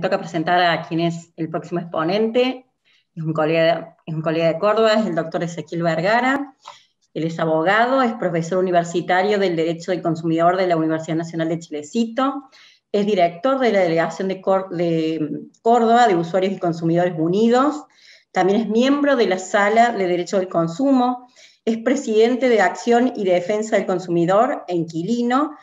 toca presentar a quien es el próximo exponente. Es un colega, es un colega de Córdoba, es el doctor Ezequiel Vergara. Él es abogado, es profesor universitario del Derecho del Consumidor de la Universidad Nacional de Chilecito. Es director de la Delegación de, de Córdoba de Usuarios y Consumidores Unidos. También es miembro de la Sala de Derecho del Consumo. Es presidente de Acción y Defensa del Consumidor en Quilino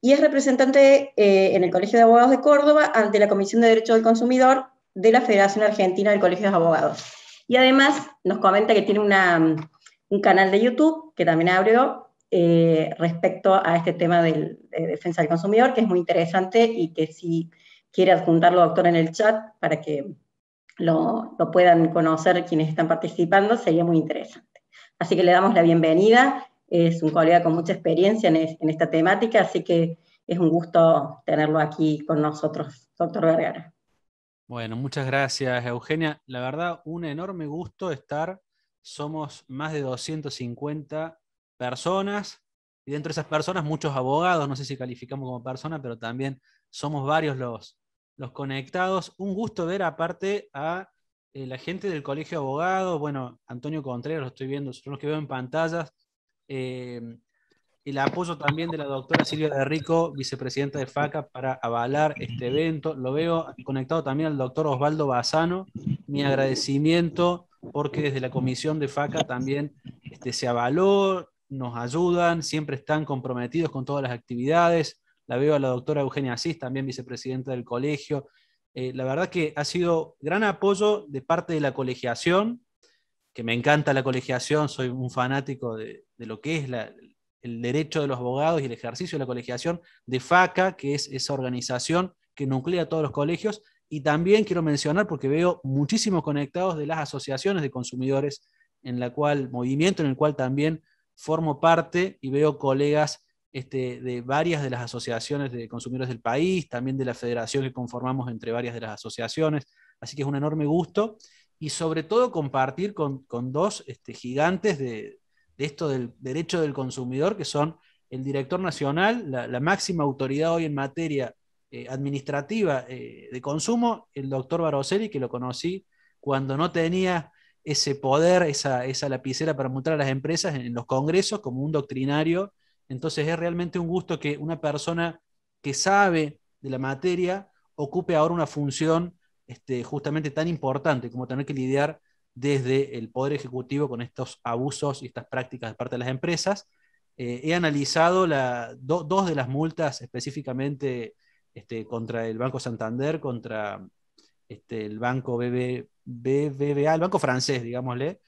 y es representante eh, en el Colegio de Abogados de Córdoba ante la Comisión de Derecho del Consumidor de la Federación Argentina del Colegio de Abogados. Y además nos comenta que tiene un canal de YouTube que también abrió eh, respecto a este tema de defensa del consumidor, que es muy interesante y que si quiere adjuntarlo, doctor, en el chat para que lo, lo puedan conocer quienes están participando, sería muy interesante. Así que le damos la bienvenida es un colega con mucha experiencia en, esta temática, así que es un gusto tenerlo aquí con nosotros, doctor Vergara. Bueno, muchas gracias, Eugenia. La verdad, un enorme gusto estar. Somos más de 250 personas y dentro de esas personas muchos abogados, no sé si calificamos como personas, pero también somos varios los, los conectados. Un gusto ver aparte a eh, la gente del Colegio de Abogados, bueno, Antonio Contreras lo estoy viendo, son los que veo en pantallas, el eh, apoyo también de la doctora Silvia de Rico, vicepresidenta de FACA, para avalar este evento. Lo veo conectado también al doctor Osvaldo Bazano. Mi agradecimiento porque desde la comisión de FACA también este, se avaló, nos ayudan, siempre están comprometidos con todas las actividades. La veo a la doctora Eugenia Asís, también vicepresidenta del colegio. Eh, la verdad que ha sido gran apoyo de parte de la colegiación, que me encanta la colegiación, soy un fanático de, lo que es el derecho de los abogados y el ejercicio de la colegiación de FACA, que es esa organización que nuclea todos los colegios. Y también quiero mencionar, porque veo muchísimos conectados de las asociaciones de consumidores, en la cual, movimiento en el cual también formo parte y veo colegas este, de varias de las asociaciones de consumidores del país, también de la federación que conformamos entre varias de las asociaciones. Así que es un enorme gusto y sobre todo compartir con, dos este, gigantes de, esto del derecho del consumidor, que son el director nacional, la, máxima autoridad hoy en materia eh, administrativa eh, de consumo, el doctor Baroselli, que lo conocí cuando no tenía ese poder, esa, lapicera para mostrar a las empresas en los congresos como un doctrinario. Entonces es realmente un gusto que una persona que sabe de la materia ocupe ahora una función este, justamente tan importante como tener que lidiar desde el Poder Ejecutivo con estos abusos y estas prácticas de parte de las empresas. Eh, he analizado dos de las multas específicamente este, contra el Banco Santander, contra este, el Banco BB, BBVA, el Banco francés, digámosle.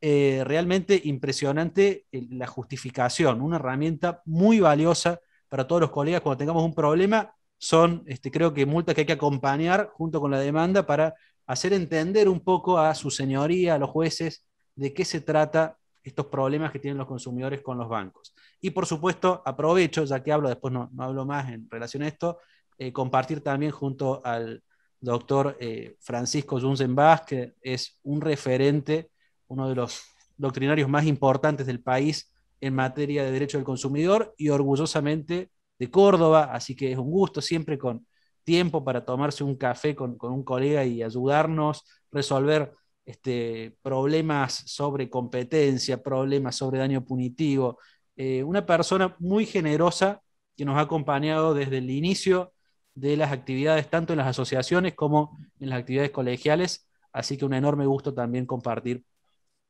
Eh, realmente impresionante eh, la justificación, una herramienta muy valiosa para todos los colegas cuando tengamos un problema son, este, creo que, multas que hay que acompañar junto con la demanda para hacer entender un poco a su señoría, a los jueces, de qué se trata estos problemas que tienen los consumidores con los bancos. Y por supuesto, aprovecho, ya que hablo, después no, hablo más en relación a esto, eh, compartir también junto al doctor eh, Francisco Junzenbach, que es un referente, uno de los doctrinarios más importantes del país en materia de derecho del consumidor y orgullosamente de Córdoba, así que es un gusto siempre con tiempo para tomarse un café con, un colega y ayudarnos, a resolver este, problemas sobre competencia, problemas sobre daño punitivo. Eh, una persona muy generosa que nos ha acompañado desde el inicio de las actividades, tanto en las asociaciones como en las actividades colegiales. Así que un enorme gusto también compartir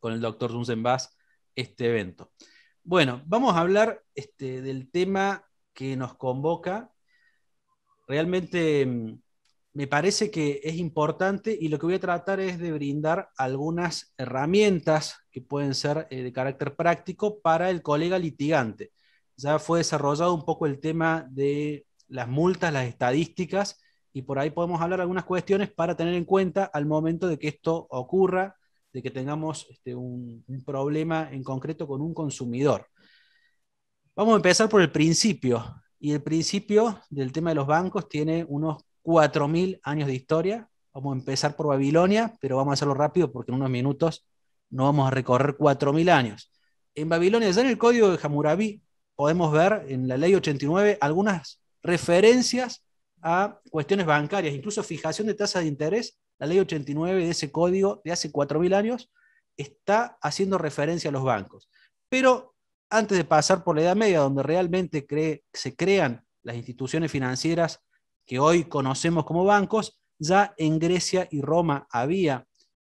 con el doctor Dunsenbach este evento. Bueno, vamos a hablar este, del tema que nos convoca, realmente mm, me parece que es importante y lo que voy a tratar es de brindar algunas herramientas que pueden ser eh, de carácter práctico para el colega litigante. Ya fue desarrollado un poco el tema de las multas, las estadísticas, y por ahí podemos hablar algunas cuestiones para tener en cuenta al momento de que esto ocurra, de que tengamos este, un, un problema en concreto con un consumidor. Vamos a empezar por el principio. Y el principio del tema de los bancos tiene unos 4.000 años de historia. Vamos a empezar por Babilonia, pero vamos a hacerlo rápido porque en unos minutos no vamos a recorrer 4.000 años. En Babilonia, ya en el código de Hammurabi, podemos ver en la ley 89 algunas referencias a cuestiones bancarias, incluso fijación de tasas de interés. La ley 89 de ese código de hace 4.000 años está haciendo referencia a los bancos. Pero antes de pasar por la Edad Media, donde realmente se crean las instituciones financieras que hoy conocemos como bancos, ya en Grecia y Roma había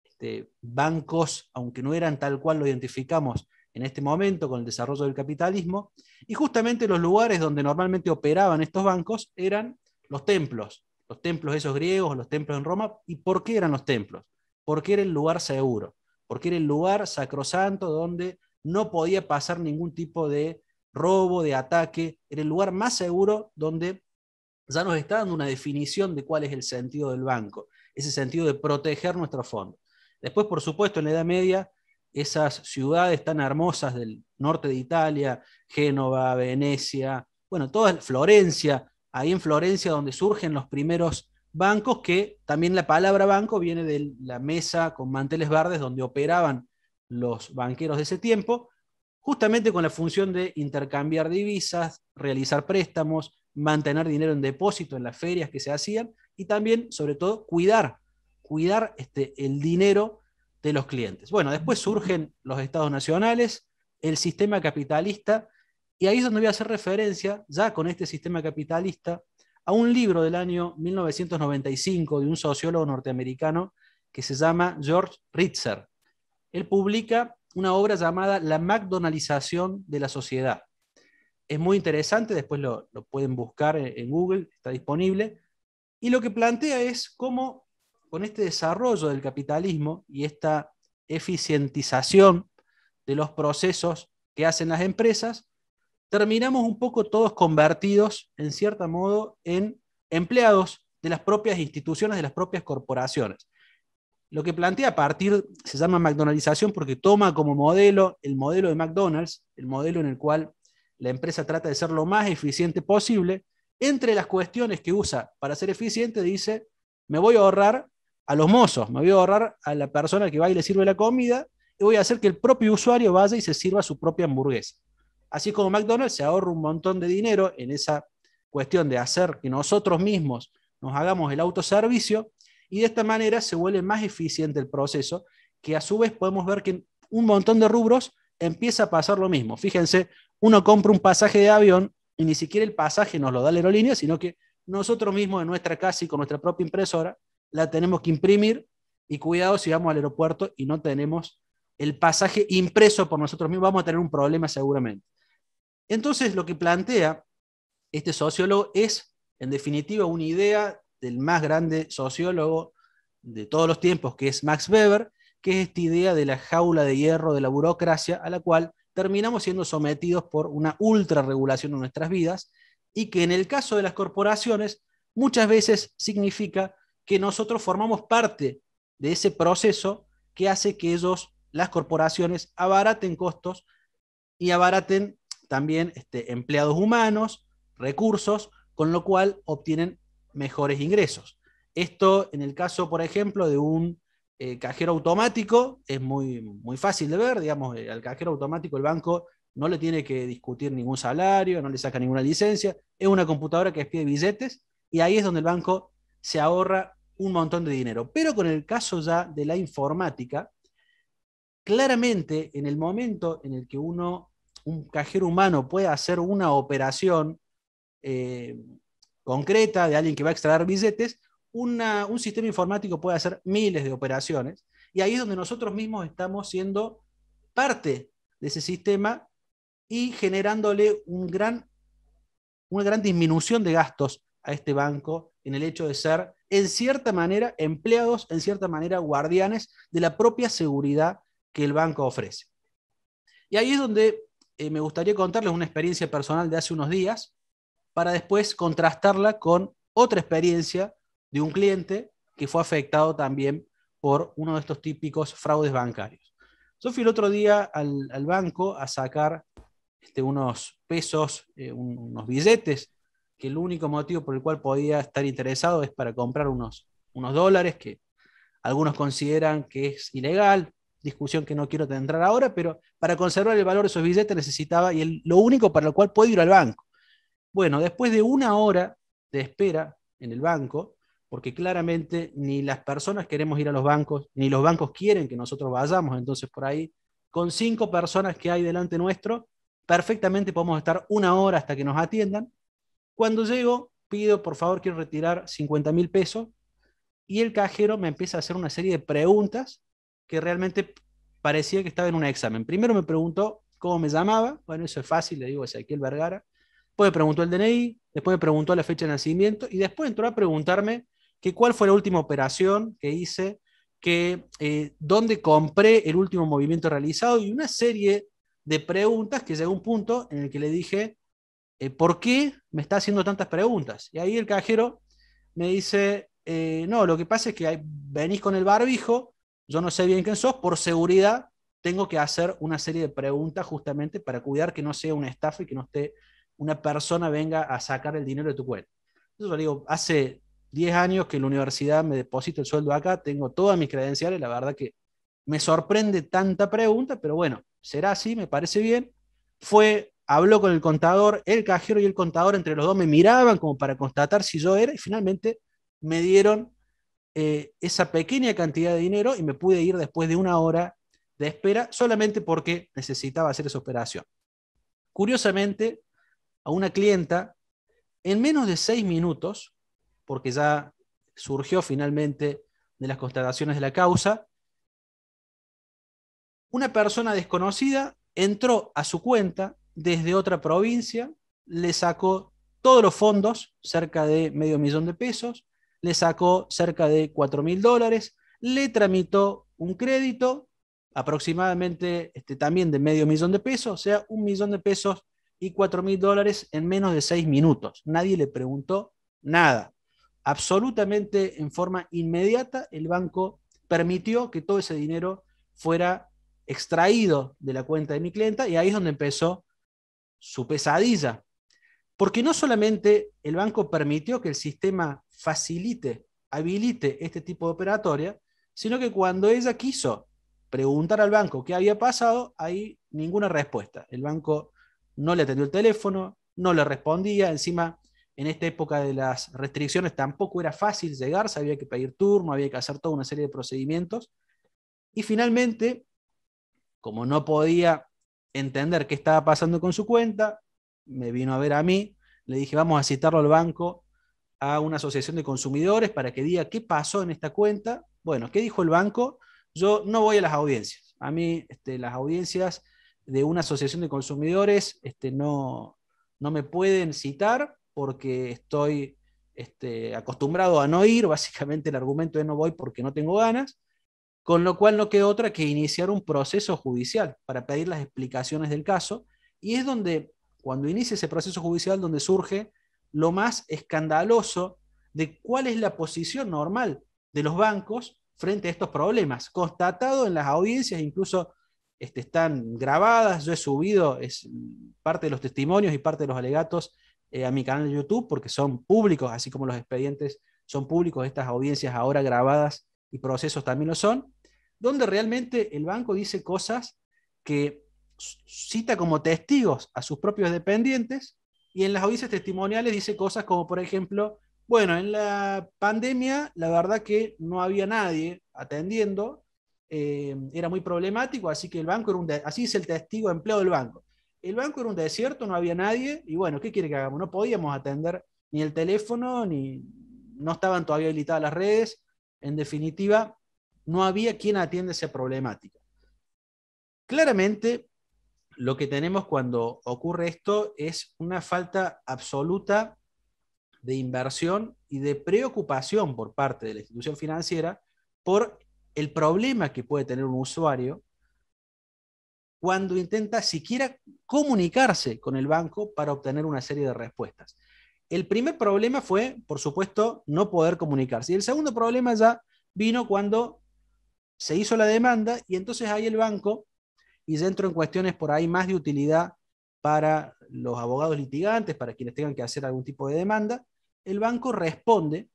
este, bancos, aunque no eran tal cual lo identificamos en este momento con el desarrollo del capitalismo, y justamente los lugares donde normalmente operaban estos bancos eran los templos, los templos esos griegos, los templos en Roma, y por qué eran los templos, porque era el lugar seguro, porque era el lugar sacrosanto donde no podía pasar ningún tipo de robo, de ataque, era el lugar más seguro donde ya nos está dando una definición de cuál es el sentido del banco, ese sentido de proteger nuestro fondo. Después, por supuesto, en la Edad Media, esas ciudades tan hermosas del norte de Italia, Génova, Venecia, bueno, toda Florencia, ahí en Florencia donde surgen los primeros bancos, que también la palabra banco viene de la mesa con manteles verdes donde operaban los banqueros de ese tiempo, justamente con la función de intercambiar divisas, realizar préstamos, mantener dinero en depósito en las ferias que se hacían y también, sobre todo, cuidar, cuidar este, el dinero de los clientes. Bueno, después surgen los estados nacionales, el sistema capitalista, y ahí es donde voy a hacer referencia, ya con este sistema capitalista, a un libro del año 1995 de un sociólogo norteamericano que se llama George Ritzer él publica una obra llamada La McDonaldización de la sociedad. Es muy interesante, después lo, pueden buscar en, en Google, está disponible. Y lo que plantea es cómo con este desarrollo del capitalismo y esta eficientización de los procesos que hacen las empresas, terminamos un poco todos convertidos, en cierto modo, en empleados de las propias instituciones, de las propias corporaciones. Lo que plantea a partir, se llama McDonaldización porque toma como modelo el modelo de McDonald's, el modelo en el cual la empresa trata de ser lo más eficiente posible. Entre las cuestiones que usa para ser eficiente, dice, me voy a ahorrar a los mozos, me voy a ahorrar a la persona que va y le sirve la comida y voy a hacer que el propio usuario vaya y se sirva su propia hamburguesa. Así como McDonald's se ahorra un montón de dinero en esa cuestión de hacer que nosotros mismos nos hagamos el autoservicio, y de esta manera se vuelve más eficiente el proceso, que a su vez podemos ver que en un montón de rubros empieza a pasar lo mismo. Fíjense, uno compra un pasaje de avión y ni siquiera el pasaje nos lo da la aerolínea, sino que nosotros mismos en nuestra casa y con nuestra propia impresora la tenemos que imprimir y cuidado si vamos al aeropuerto y no tenemos el pasaje impreso por nosotros mismos, vamos a tener un problema seguramente. Entonces, lo que plantea este sociólogo es, en definitiva, una idea del más grande sociólogo de todos los tiempos, que es Max Weber, que es esta idea de la jaula de hierro de la burocracia a la cual terminamos siendo sometidos por una ultra regulación de nuestras vidas y que en el caso de las corporaciones muchas veces significa que nosotros formamos parte de ese proceso que hace que ellos, las corporaciones, abaraten costos y abaraten también este, empleados humanos, recursos, con lo cual obtienen mejores ingresos. Esto en el caso, por ejemplo, de un eh, cajero automático, es muy, muy fácil de ver, digamos, eh, al cajero automático el banco no le tiene que discutir ningún salario, no le saca ninguna licencia, es una computadora que expide billetes y ahí es donde el banco se ahorra un montón de dinero. Pero con el caso ya de la informática, claramente en el momento en el que uno, un cajero humano puede hacer una operación eh, concreta de alguien que va a extraer billetes, un sistema informático puede hacer miles de operaciones y ahí es donde nosotros mismos estamos siendo parte de ese sistema y generándole una gran disminución de gastos a este banco en el hecho de ser, en cierta manera, empleados, en cierta manera, guardianes de la propia seguridad que el banco ofrece. Y ahí es donde eh, me gustaría contarles una experiencia personal de hace unos días para después contrastarla con otra experiencia de un cliente que fue afectado también por uno de estos típicos fraudes bancarios. Yo fui el otro día al, banco a sacar este, unos pesos, eh, unos billetes, que el único motivo por el cual podía estar interesado es para comprar unos, unos dólares que algunos consideran que es ilegal, discusión que no quiero entrar ahora, pero para conservar el valor de esos billetes necesitaba, y lo único para lo cual puedo ir al banco. Bueno, después de una hora de espera en el banco, porque claramente ni las personas queremos ir a los bancos, ni los bancos quieren que nosotros vayamos, entonces por ahí, con cinco personas que hay delante nuestro, perfectamente podemos estar una hora hasta que nos atiendan. Cuando llego, pido, por favor, quiero retirar 50 mil pesos, y el cajero me empieza a hacer una serie de preguntas que realmente parecía que estaba en un examen. Primero me preguntó cómo me llamaba, bueno, eso es fácil, le digo Ezequiel Vergara. Después me preguntó el DNI, después me preguntó la fecha de nacimiento y después entró a preguntarme que cuál fue la última operación que hice, que eh, dónde compré el último movimiento realizado y una serie de preguntas que llegó a un punto en el que le dije, eh, ¿por qué me está haciendo tantas preguntas? Y ahí el cajero me dice, eh, no, lo que pasa es que venís con el barbijo, yo no sé bien quién sos, por seguridad tengo que hacer una serie de preguntas justamente para cuidar que no sea una estafa y que no esté una persona venga a sacar el dinero de tu cuenta. Entonces yo digo, hace 10 años que la universidad me deposita el sueldo acá, tengo todas mis credenciales, la verdad que me sorprende tanta pregunta, pero bueno, será así, me parece bien. Fue, habló con el contador, el cajero y el contador, entre los dos me miraban como para constatar si yo era, y finalmente me dieron eh, esa pequeña cantidad de dinero y me pude ir después de una hora de espera solamente porque necesitaba hacer esa operación. Curiosamente, a una clienta en menos de seis minutos, porque ya surgió finalmente de las constataciones de la causa, una persona desconocida entró a su cuenta desde otra provincia, le sacó todos los fondos, cerca de medio millón de pesos, le sacó cerca de cuatro mil dólares, le tramitó un crédito aproximadamente este, también de medio millón de pesos, o sea, un millón de pesos y 4.000 mil dólares en menos de seis minutos. Nadie le preguntó nada. Absolutamente en forma inmediata, el banco permitió que todo ese dinero fuera extraído de la cuenta de mi clienta y ahí es donde empezó su pesadilla. Porque no solamente el banco permitió que el sistema facilite, habilite este tipo de operatoria, sino que cuando ella quiso preguntar al banco qué había pasado, ahí ninguna respuesta. El banco no le atendió el teléfono, no le respondía, encima en esta época de las restricciones tampoco era fácil llegar, había que pedir turno, había que hacer toda una serie de procedimientos. Y finalmente, como no podía entender qué estaba pasando con su cuenta, me vino a ver a mí, le dije, vamos a citarlo al banco a una asociación de consumidores para que diga qué pasó en esta cuenta. Bueno, ¿qué dijo el banco? Yo no voy a las audiencias. A mí este, las audiencias de una asociación de consumidores este, no, no me pueden citar porque estoy este, acostumbrado a no ir, básicamente el argumento de no voy porque no tengo ganas, con lo cual no queda otra que iniciar un proceso judicial para pedir las explicaciones del caso, y es donde, cuando inicia ese proceso judicial, donde surge lo más escandaloso de cuál es la posición normal de los bancos frente a estos problemas, constatado en las audiencias, incluso este, están grabadas, yo he subido es, parte de los testimonios y parte de los alegatos eh, a mi canal de YouTube porque son públicos, así como los expedientes son públicos, estas audiencias ahora grabadas y procesos también lo son, donde realmente el banco dice cosas que cita como testigos a sus propios dependientes y en las audiencias testimoniales dice cosas como, por ejemplo, bueno, en la pandemia la verdad que no había nadie atendiendo, eh, era muy problemático, así que el banco era un, así es el testigo de empleo del banco. El banco era un desierto, no había nadie, y bueno, ¿qué quiere que hagamos? No podíamos atender ni el teléfono, ni no estaban todavía habilitadas las redes, en definitiva, no había quien atiende esa problemática. Claramente, lo que tenemos cuando ocurre esto es una falta absoluta de inversión y de preocupación por parte de la institución financiera por el problema que puede tener un usuario cuando intenta siquiera comunicarse con el banco para obtener una serie de respuestas. El primer problema fue, por supuesto, no poder comunicarse. Y el segundo problema ya vino cuando se hizo la demanda y entonces ahí el banco, y dentro en cuestiones por ahí más de utilidad para los abogados litigantes, para quienes tengan que hacer algún tipo de demanda, el banco responde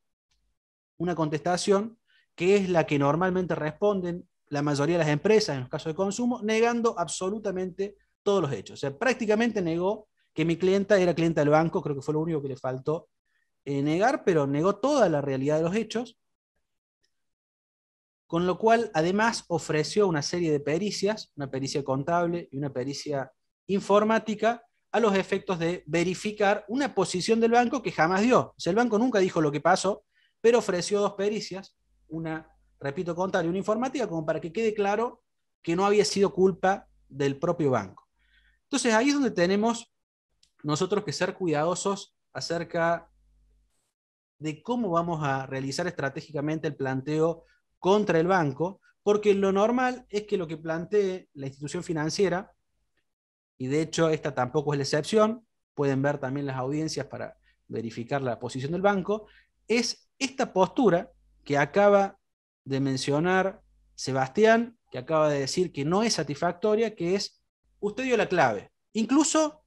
una contestación que es la que normalmente responden la mayoría de las empresas en los casos de consumo, negando absolutamente todos los hechos. O sea, prácticamente negó que mi clienta era clienta del banco, creo que fue lo único que le faltó eh, negar, pero negó toda la realidad de los hechos. Con lo cual, además, ofreció una serie de pericias, una pericia contable y una pericia informática, a los efectos de verificar una posición del banco que jamás dio. O sea, el banco nunca dijo lo que pasó, pero ofreció dos pericias una, repito, contable, una informativa, como para que quede claro que no había sido culpa del propio banco. Entonces ahí es donde tenemos nosotros que ser cuidadosos acerca de cómo vamos a realizar estratégicamente el planteo contra el banco, porque lo normal es que lo que plantee la institución financiera, y de hecho esta tampoco es la excepción, pueden ver también las audiencias para verificar la posición del banco, es esta postura que acaba de mencionar Sebastián, que acaba de decir que no es satisfactoria, que es, usted dio la clave. Incluso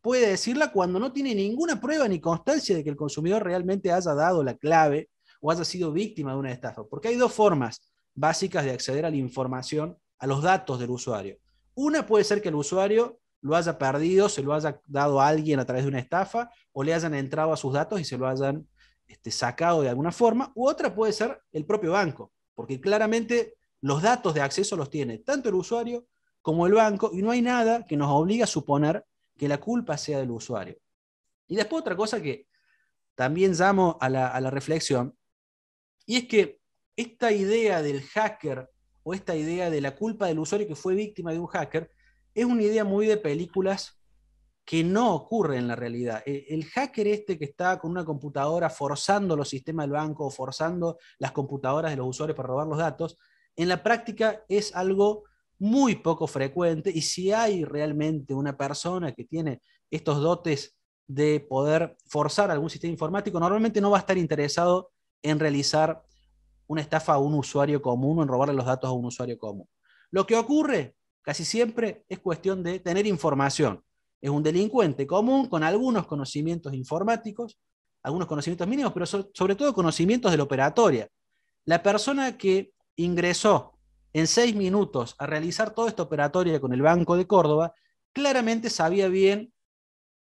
puede decirla cuando no tiene ninguna prueba ni constancia de que el consumidor realmente haya dado la clave o haya sido víctima de una estafa. Porque hay dos formas básicas de acceder a la información, a los datos del usuario. Una puede ser que el usuario lo haya perdido, se lo haya dado a alguien a través de una estafa o le hayan entrado a sus datos y se lo hayan sacado de alguna forma, u otra puede ser el propio banco, porque claramente los datos de acceso los tiene tanto el usuario como el banco, y no hay nada que nos obligue a suponer que la culpa sea del usuario. Y después otra cosa que también llamo a la, a la reflexión, y es que esta idea del hacker o esta idea de la culpa del usuario que fue víctima de un hacker es una idea muy de películas que no ocurre en la realidad. E, el hacker este que está con una computadora forzando los sistemas del banco, O forzando las computadoras de los usuarios para robar los datos, en la práctica es algo muy poco frecuente y si hay realmente una persona que tiene estos dotes de poder forzar algún sistema informático, normalmente no va a estar interesado en realizar una estafa a un usuario común o en robarle los datos a un usuario común. Lo que ocurre casi siempre es cuestión de tener información es un delincuente común con algunos conocimientos informáticos, algunos conocimientos mínimos, pero sobre todo conocimientos de la operatoria. La persona que ingresó en seis minutos a realizar toda esta operatoria con el Banco de Córdoba, claramente sabía bien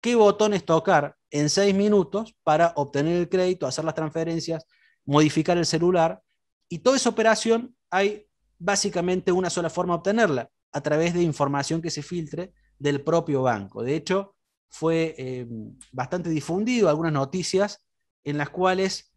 qué botones tocar en seis minutos para obtener el crédito, hacer las transferencias, modificar el celular. Y toda esa operación hay básicamente una sola forma de obtenerla, a través de información que se filtre del propio banco. De hecho, fue eh, bastante difundido algunas noticias en las cuales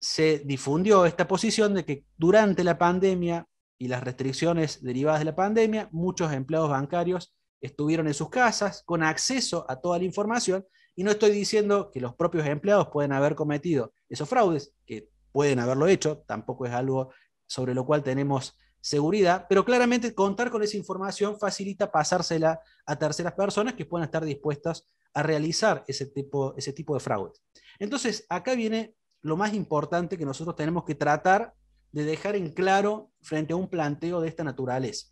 se difundió esta posición de que durante la pandemia y las restricciones derivadas de la pandemia, muchos empleados bancarios estuvieron en sus casas con acceso a toda la información y no estoy diciendo que los propios empleados pueden haber cometido esos fraudes, que pueden haberlo hecho, tampoco es algo sobre lo cual tenemos seguridad, pero claramente contar con esa información facilita pasársela a terceras personas que puedan estar dispuestas a realizar ese tipo, ese tipo de fraude. Entonces, acá viene lo más importante que nosotros tenemos que tratar de dejar en claro frente a un planteo de esta naturaleza.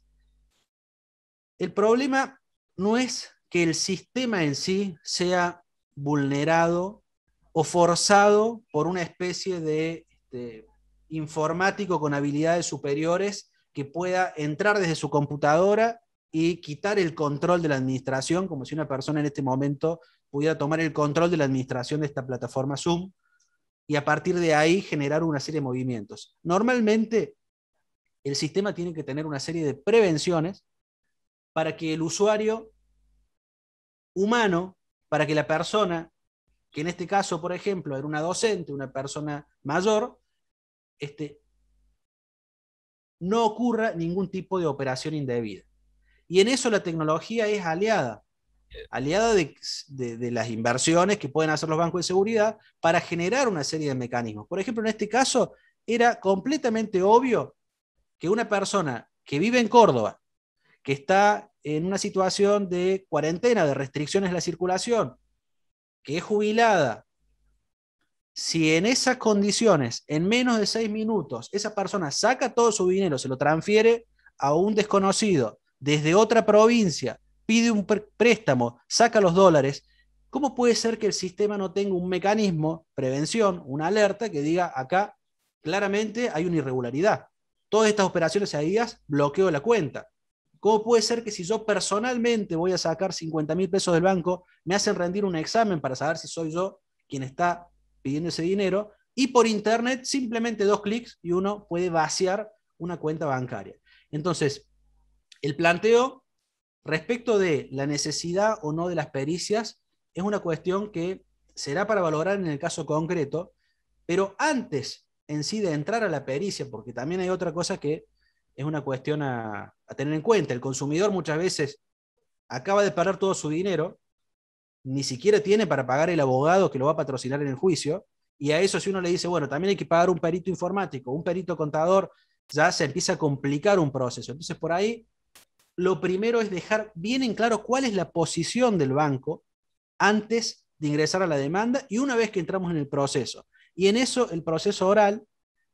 El problema no es que el sistema en sí sea vulnerado o forzado por una especie de este, informático con habilidades superiores que pueda entrar desde su computadora y quitar el control de la administración, como si una persona en este momento pudiera tomar el control de la administración de esta plataforma Zoom y a partir de ahí generar una serie de movimientos. Normalmente el sistema tiene que tener una serie de prevenciones para que el usuario humano, para que la persona, que en este caso, por ejemplo, era una docente, una persona mayor, este, no ocurra ningún tipo de operación indebida. Y en eso la tecnología es aliada, aliada de, las inversiones que pueden hacer los bancos de seguridad para generar una serie de mecanismos. Por ejemplo, en este caso era completamente obvio que una persona que vive en Córdoba, que está en una situación de cuarentena, de restricciones a la circulación, que es jubilada, si en esas condiciones, en menos de seis minutos, esa persona saca todo su dinero, se lo transfiere a un desconocido desde otra provincia, pide un préstamo, saca los dólares, ¿cómo puede ser que el sistema no tenga un mecanismo, prevención, una alerta que diga acá claramente hay una irregularidad? Todas estas operaciones seguidas bloqueo la cuenta. ¿Cómo puede ser que si yo personalmente voy a sacar 50 mil pesos del banco, me hacen rendir un examen para saber si soy yo quien está pidiendo ese dinero y por internet simplemente dos clics y uno puede vaciar una cuenta bancaria. Entonces, el planteo respecto de la necesidad o no de las pericias es una cuestión que será para valorar en el caso concreto, pero antes en sí de entrar a la pericia, porque también hay otra cosa que es una cuestión a, tener en cuenta. El consumidor muchas veces acaba de parar todo su dinero ni siquiera tiene para pagar el abogado que lo va a patrocinar en el juicio. Y a eso si uno le dice, bueno, también hay que pagar un perito informático, un perito contador, ya se empieza a complicar un proceso. Entonces, por ahí, lo primero es dejar bien en claro cuál es la posición del banco antes de ingresar a la demanda y una vez que entramos en el proceso. Y en eso el proceso oral,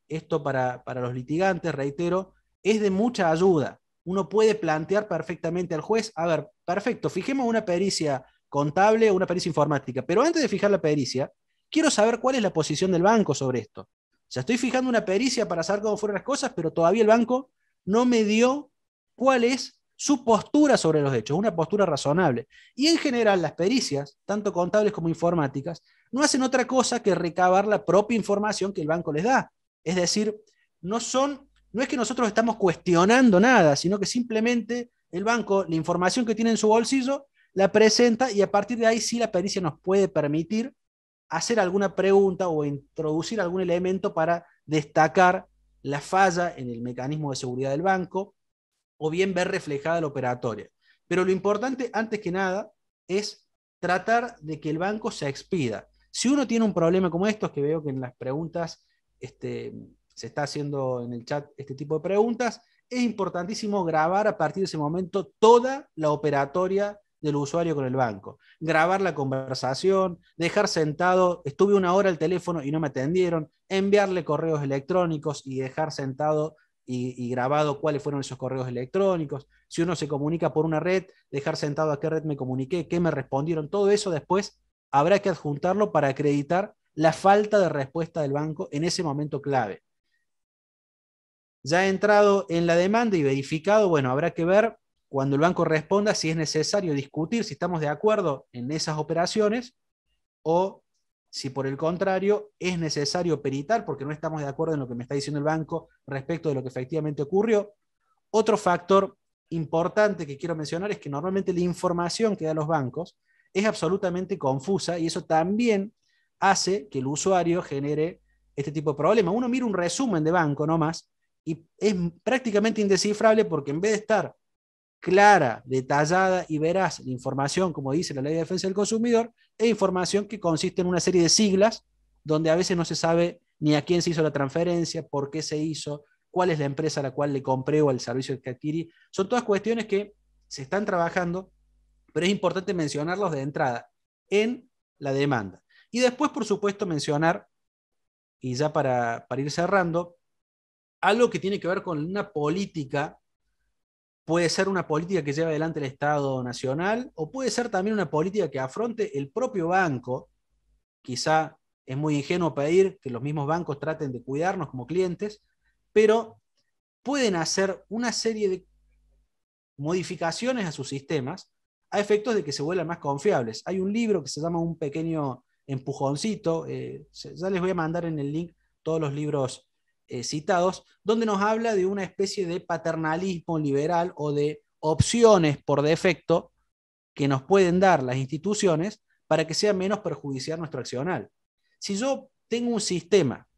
esto para, para los litigantes, reitero, es de mucha ayuda. Uno puede plantear perfectamente al juez, a ver, perfecto, fijemos una pericia contable o una pericia informática. Pero antes de fijar la pericia, quiero saber cuál es la posición del banco sobre esto. O sea, estoy fijando una pericia para saber cómo fueron las cosas, pero todavía el banco no me dio cuál es su postura sobre los hechos, una postura razonable. Y en general las pericias, tanto contables como informáticas, no hacen otra cosa que recabar la propia información que el banco les da. Es decir, no son, no es que nosotros estamos cuestionando nada, sino que simplemente el banco, la información que tiene en su bolsillo, la presenta y a partir de ahí sí la pericia nos puede permitir hacer alguna pregunta o introducir algún elemento para destacar la falla en el mecanismo de seguridad del banco o bien ver reflejada la operatoria. Pero lo importante, antes que nada, es tratar de que el banco se expida. Si uno tiene un problema como estos, que veo que en las preguntas este, se está haciendo en el chat este tipo de preguntas, es importantísimo grabar a partir de ese momento toda la operatoria del usuario con el banco, grabar la conversación, dejar sentado, estuve una hora al teléfono y no me atendieron, enviarle correos electrónicos y dejar sentado y, grabado cuáles fueron esos correos electrónicos, si uno se comunica por una red, dejar sentado a qué red me comuniqué, qué me respondieron, todo eso después habrá que adjuntarlo para acreditar la falta de respuesta del banco en ese momento clave. Ya he entrado en la demanda y verificado, bueno, habrá que ver cuando el banco responda si es necesario discutir si estamos de acuerdo en esas operaciones o si por el contrario es necesario peritar porque no estamos de acuerdo en lo que me está diciendo el banco respecto de lo que efectivamente ocurrió. Otro factor importante que quiero mencionar es que normalmente la información que dan los bancos es absolutamente confusa y eso también hace que el usuario genere este tipo de problemas. Uno mira un resumen de banco nomás y es prácticamente indescifrable porque en vez de estar clara, detallada y veraz la información, como dice la Ley de Defensa del Consumidor, e información que consiste en una serie de siglas donde a veces no se sabe ni a quién se hizo la transferencia, por qué se hizo, cuál es la empresa a la cual le compré o el servicio que adquirí. Son todas cuestiones que se están trabajando, pero es importante mencionarlos de entrada en la demanda. Y después, por supuesto, mencionar, y ya para, para ir cerrando, algo que tiene que ver con una política puede ser una política que lleve adelante el Estado Nacional o puede ser también una política que afronte el propio banco. Quizá es muy ingenuo pedir que los mismos bancos traten de cuidarnos como clientes, pero pueden hacer una serie de modificaciones a sus sistemas a efectos de que se vuelvan más confiables. Hay un libro que se llama Un pequeño empujoncito, eh, ya les voy a mandar en el link todos los libros eh, citados, donde nos habla de una especie de paternalismo liberal o de opciones por defecto que nos pueden dar las instituciones para que sea menos perjudicial nuestro accional. Si yo tengo un sistema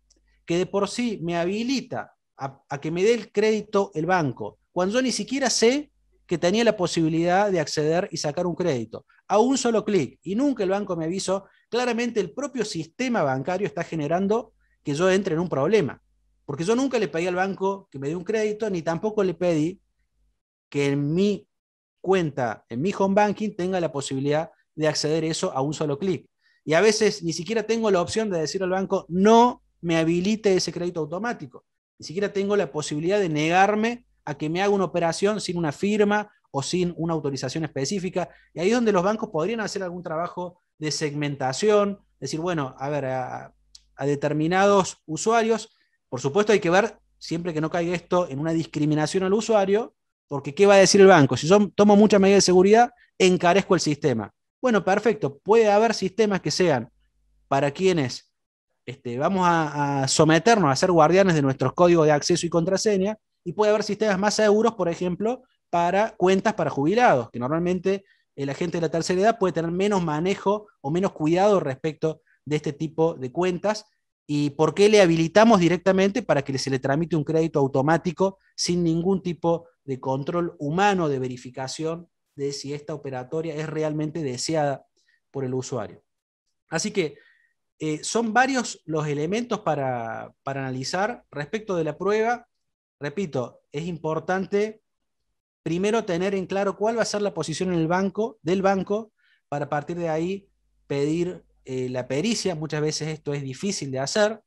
que de por sí me habilita a que me dé el crédito el banco, cuando yo ni siquiera sé que tenía la posibilidad de acceder y sacar un crédito a un solo clic y nunca el banco me avisó, claramente el propio sistema bancario está generando que yo entre en un problema. Porque yo nunca le pedí al banco que me dé un crédito, ni tampoco le pedí que en mi cuenta, en mi home banking, tenga la posibilidad de acceder eso a un solo clic. Y a veces ni siquiera tengo la opción de decir al banco, no me habilite ese crédito automático. Ni siquiera tengo la posibilidad de negarme a que me haga una operación sin una firma o sin una autorización específica. Y ahí es donde los bancos podrían hacer algún trabajo de segmentación, decir, bueno, a ver, a, a determinados usuarios por supuesto hay que ver, siempre que no caiga esto, en una discriminación al usuario, porque ¿qué va a decir el banco? Si yo tomo mucha medida de seguridad, encarezco el sistema. Bueno, perfecto, puede haber sistemas que sean para quienes este, vamos a, a, someternos a ser guardianes de nuestros códigos de acceso y contraseña, y puede haber sistemas más seguros, por ejemplo, para cuentas para jubilados, que normalmente el agente de la tercera edad puede tener menos manejo o menos cuidado respecto de este tipo de cuentas y por qué le habilitamos directamente para que se le tramite un crédito automático sin ningún tipo de control humano de verificación de si esta operatoria es realmente deseada por el usuario. Así que eh, son varios los elementos para, analizar respecto de la prueba. Repito, es importante primero tener en claro cuál va a ser la posición en el banco, del banco para partir de ahí pedir eh, la pericia, muchas veces esto es difícil de hacer.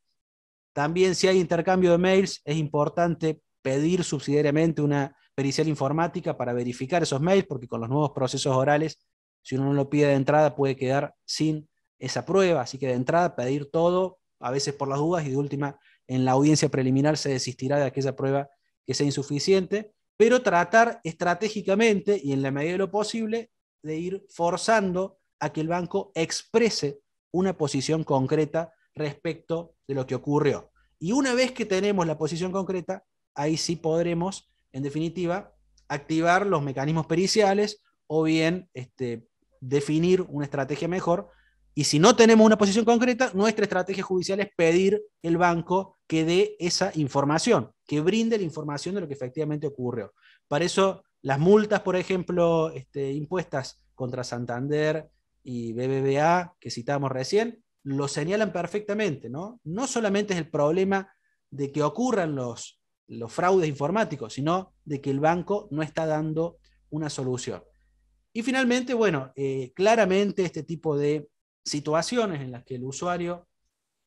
También si hay intercambio de mails, es importante pedir subsidiariamente una pericial informática para verificar esos mails, porque con los nuevos procesos orales, si uno no lo pide de entrada, puede quedar sin esa prueba. Así que de entrada, pedir todo, a veces por las dudas, y de última, en la audiencia preliminar se desistirá de aquella prueba que sea insuficiente, pero tratar estratégicamente y en la medida de lo posible de ir forzando a que el banco exprese una posición concreta respecto de lo que ocurrió. Y una vez que tenemos la posición concreta, ahí sí podremos, en definitiva, activar los mecanismos periciales o bien este, definir una estrategia mejor. Y si no tenemos una posición concreta, nuestra estrategia judicial es pedir el banco que dé esa información, que brinde la información de lo que efectivamente ocurrió. Para eso, las multas, por ejemplo, este, impuestas contra Santander, y BBVA que citamos recién, lo señalan perfectamente, ¿no? No solamente es el problema de que ocurran los, fraudes informáticos, sino de que el banco no está dando una solución. Y finalmente, bueno, eh, claramente este tipo de situaciones en las que el usuario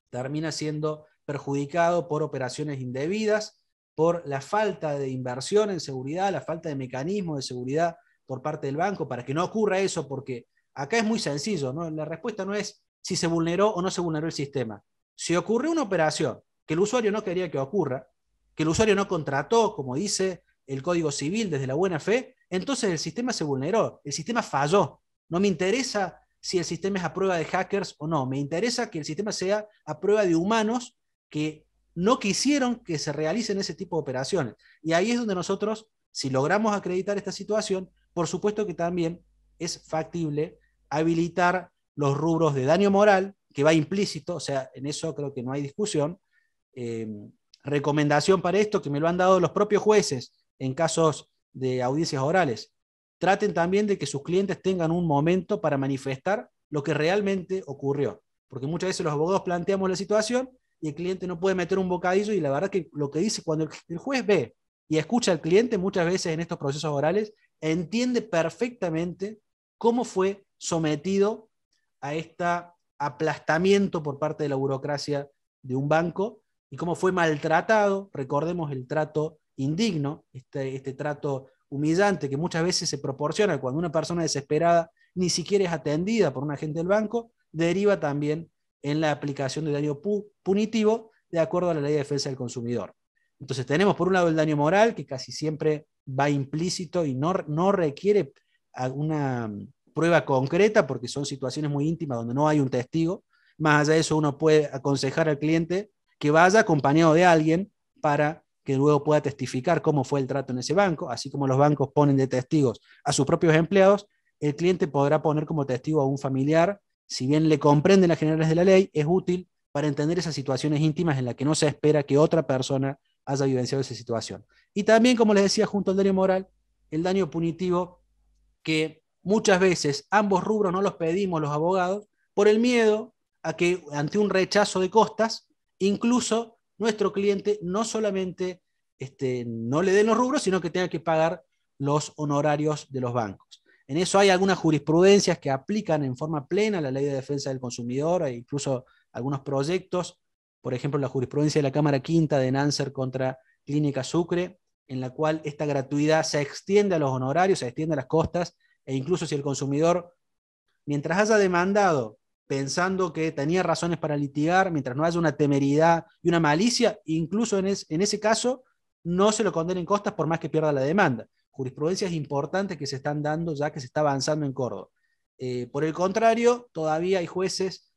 termina siendo perjudicado por operaciones indebidas, por la falta de inversión en seguridad, la falta de mecanismo de seguridad por parte del banco, para que no ocurra eso, porque Acá es muy sencillo, La respuesta no es si se vulneró o no se vulneró el sistema. Si ocurrió una operación que el usuario no quería que ocurra, que el usuario no contrató, como dice el Código Civil desde la buena fe, entonces el sistema se vulneró, el sistema falló. No me interesa si el sistema es a prueba de hackers o no, me interesa que el sistema sea a prueba de humanos que no quisieron que se realicen ese tipo de operaciones. Y ahí es donde nosotros, si logramos acreditar esta situación, por supuesto que también es factible habilitar los rubros de daño moral, que va implícito, o sea, en eso creo que no hay discusión. Eh, recomendación para esto, que me lo han dado los propios jueces en casos de audiencias orales. Traten también de que sus clientes tengan un momento para manifestar lo que realmente ocurrió, porque muchas veces los abogados planteamos la situación y el cliente no puede meter un bocadillo y la verdad que lo que dice cuando el juez ve y escucha al cliente muchas veces en estos procesos orales, entiende perfectamente cómo fue sometido a este aplastamiento por parte de la burocracia de un banco y cómo fue maltratado, recordemos el trato indigno, este, este trato humillante que muchas veces se proporciona cuando una persona desesperada ni siquiera es atendida por un agente del banco, deriva también en la aplicación del daño punitivo de acuerdo a la ley de defensa del consumidor. Entonces tenemos por un lado el daño moral, que casi siempre va implícito y no, no requiere una prueba concreta, porque son situaciones muy íntimas donde no hay un testigo. Más allá de eso, uno puede aconsejar al cliente que vaya acompañado de alguien para que luego pueda testificar cómo fue el trato en ese banco, así como los bancos ponen de testigos a sus propios empleados, el cliente podrá poner como testigo a un familiar, si bien le comprenden las generales de la ley, es útil para entender esas situaciones íntimas en las que no se espera que otra persona haya vivenciado esa situación. Y también, como les decía, junto al daño moral, el daño punitivo que Muchas veces ambos rubros no los pedimos los abogados por el miedo a que ante un rechazo de costas, incluso nuestro cliente no solamente este, no le den los rubros, sino que tenga que pagar los honorarios de los bancos. En eso hay algunas jurisprudencias que aplican en forma plena la ley de defensa del consumidor, e incluso algunos proyectos, por ejemplo la jurisprudencia de la Cámara Quinta de Nancer contra Clínica Sucre, en la cual esta gratuidad se extiende a los honorarios, se extiende a las costas e incluso si el consumidor, mientras haya demandado pensando que tenía razones para litigar, mientras no haya una temeridad y una malicia, incluso en, en ese caso, no se lo condenen costas por más que pierda la demanda. jurisprudencia es importante que se están dando ya que se está avanzando en Córdoba. Eh, por el contrario, todavía hay jueces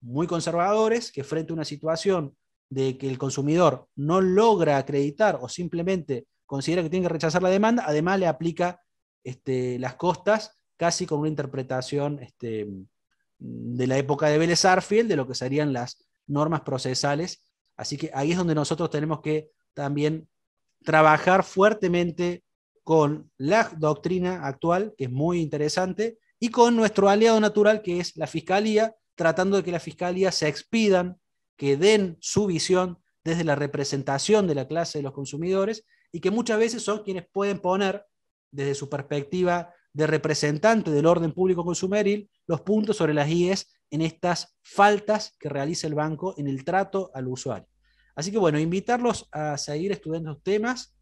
muy conservadores que frente a una situación de que el consumidor no logra acreditar o simplemente considera que tiene que rechazar la demanda, además le aplica este, las costas, casi con una interpretación este, de la época de Vélez Arfield, de lo que serían las normas procesales. Así que ahí es donde nosotros tenemos que también trabajar fuertemente con la doctrina actual, que es muy interesante, y con nuestro aliado natural, que es la Fiscalía, tratando de que la Fiscalía se expidan, que den su visión desde la representación de la clase de los consumidores y que muchas veces son quienes pueden poner desde su perspectiva de representante del orden público consuméril, los puntos sobre las IES en estas faltas que realiza el banco en el trato al usuario. Así que bueno, invitarlos a seguir estudiando los temas.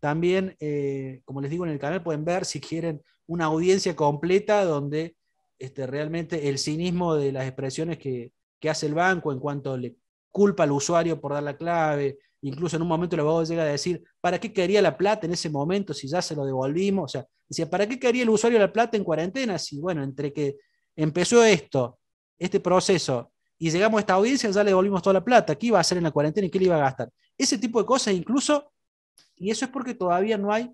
También, eh, como les digo en el canal, pueden ver si quieren una audiencia completa donde este, realmente el cinismo de las expresiones que, que hace el banco en cuanto le culpa al usuario por dar la clave, incluso en un momento el abogado llega a decir, ¿para qué quería la plata en ese momento si ya se lo devolvimos? O sea, decía, ¿para qué quería el usuario la plata en cuarentena? Si, bueno, entre que empezó esto, este proceso, y llegamos a esta audiencia, ya le devolvimos toda la plata, ¿qué iba a hacer en la cuarentena y qué le iba a gastar? Ese tipo de cosas incluso, y eso es porque todavía no hay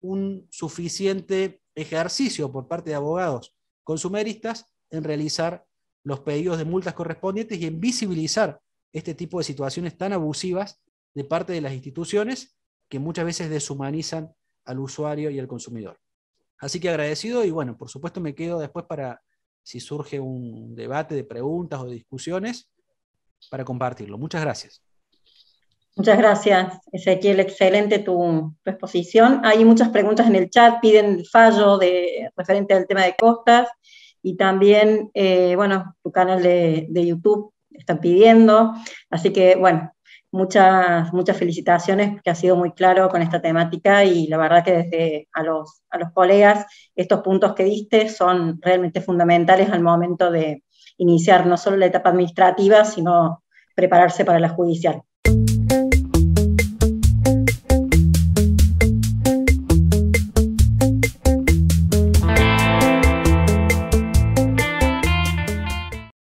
un suficiente ejercicio por parte de abogados consumeristas en realizar los pedidos de multas correspondientes y en visibilizar este tipo de situaciones tan abusivas de parte de las instituciones que muchas veces deshumanizan al usuario y al consumidor. Así que agradecido y bueno, por supuesto me quedo después para si surge un debate de preguntas o de discusiones para compartirlo. Muchas gracias. Muchas gracias, Ezequiel. Excelente tu, exposición. Hay muchas preguntas en el chat, piden fallo de, referente al tema de costas y también, eh, bueno, tu canal de YouTube están pidiendo. Así que, bueno, muchas, muchas felicitaciones, que ha sido muy claro con esta temática y la verdad que desde los, a los colegas, estos puntos que diste son realmente fundamentales al momento de iniciar no solo la etapa administrativa, sino prepararse para la judicial.